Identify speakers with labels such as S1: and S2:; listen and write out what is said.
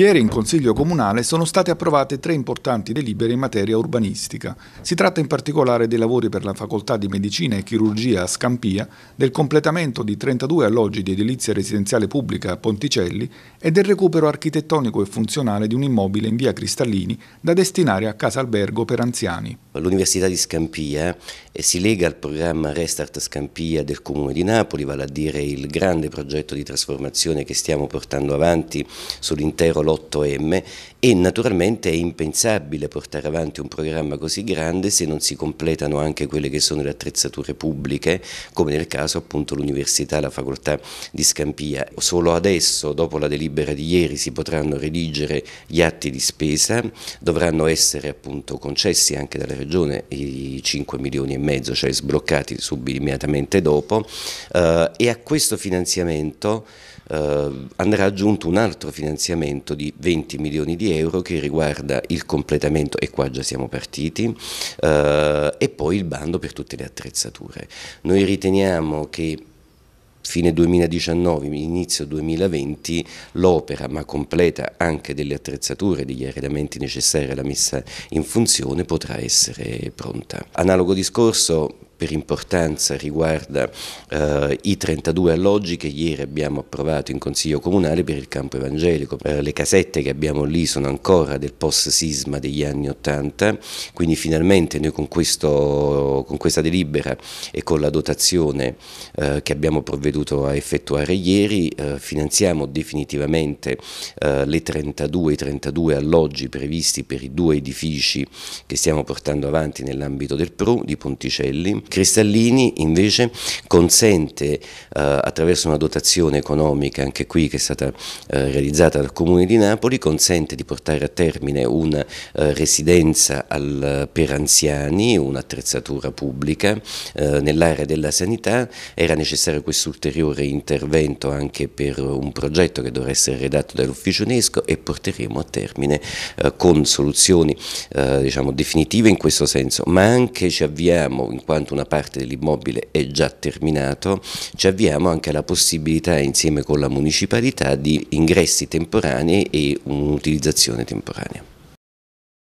S1: Ieri in Consiglio Comunale sono state approvate tre importanti delibere in materia urbanistica. Si tratta in particolare dei lavori per la Facoltà di Medicina e Chirurgia a Scampia, del completamento di 32 alloggi di edilizia residenziale pubblica a Ponticelli e del recupero architettonico e funzionale di un immobile in via Cristallini da destinare a casa albergo per anziani.
S2: L'Università di Scampia eh, si lega al programma Restart Scampia del Comune di Napoli, vale a dire il grande progetto di trasformazione che stiamo portando avanti sull'intero l'8M e naturalmente è impensabile portare avanti un programma così grande se non si completano anche quelle che sono le attrezzature pubbliche, come nel caso appunto l'Università, la Facoltà di Scampia. Solo adesso, dopo la delibera di ieri, si potranno redigere gli atti di spesa, dovranno essere appunto concessi anche dalla Regione i 5 milioni e mezzo, cioè sbloccati subito immediatamente dopo, eh, e a questo finanziamento eh, andrà aggiunto un altro finanziamento di 20 milioni di euro che riguarda il completamento, e qua già siamo partiti, eh, e poi il bando per tutte le attrezzature. Noi riteniamo che fine 2019, inizio 2020, l'opera, ma completa anche delle attrezzature, degli arredamenti necessari alla messa in funzione, potrà essere pronta. Analogo discorso per importanza riguarda eh, i 32 alloggi che ieri abbiamo approvato in Consiglio Comunale per il campo evangelico. Eh, le casette che abbiamo lì sono ancora del post-sisma degli anni 80, quindi finalmente noi con, questo, con questa delibera e con la dotazione eh, che abbiamo provveduto a effettuare ieri eh, finanziamo definitivamente eh, le 32, i 32 alloggi previsti per i due edifici che stiamo portando avanti nell'ambito del PRU di Ponticelli Cristallini invece consente eh, attraverso una dotazione economica anche qui che è stata eh, realizzata dal Comune di Napoli consente di portare a termine una eh, residenza al, per anziani, un'attrezzatura pubblica nell'area della sanità, era necessario questo ulteriore intervento anche per un progetto che dovrà essere redatto dall'ufficio UNESCO e porteremo a termine con soluzioni diciamo, definitive in questo senso, ma anche ci avviamo in quanto una una parte dell'immobile è già terminato, ci avviamo anche alla possibilità insieme con la municipalità di ingressi temporanei e un'utilizzazione temporanea.